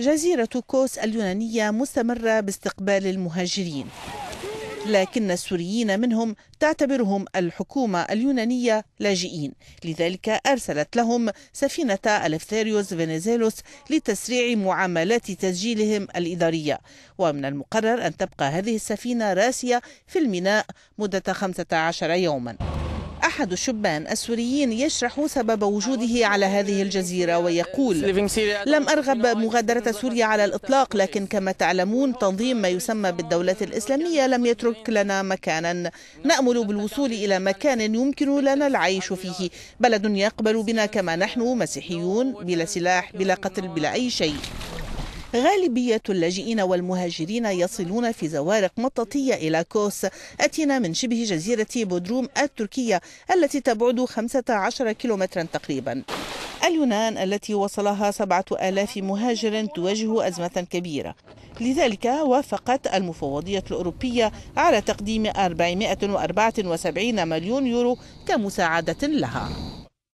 جزيرة كوس اليونانية مستمرة باستقبال المهاجرين لكن السوريين منهم تعتبرهم الحكومة اليونانية لاجئين لذلك أرسلت لهم سفينة ألفثيريوس فينيزيلوس لتسريع معاملات تسجيلهم الإدارية ومن المقرر أن تبقى هذه السفينة راسية في الميناء مدة 15 يوماً أحد الشبان السوريين يشرح سبب وجوده على هذه الجزيرة ويقول لم أرغب مغادرة سوريا على الإطلاق لكن كما تعلمون تنظيم ما يسمى بالدولة الإسلامية لم يترك لنا مكانا نأمل بالوصول إلى مكان يمكن لنا العيش فيه بلد يقبل بنا كما نحن مسيحيون بلا سلاح بلا قتل بلا أي شيء غالبية اللاجئين والمهاجرين يصلون في زوارق مطاطية إلى كوس أتينا من شبه جزيرة بودروم التركية التي تبعد 15 كيلومترا تقريبا اليونان التي وصلها سبعة آلاف مهاجر تواجه أزمة كبيرة لذلك وافقت المفوضية الأوروبية على تقديم 474 مليون يورو كمساعدة لها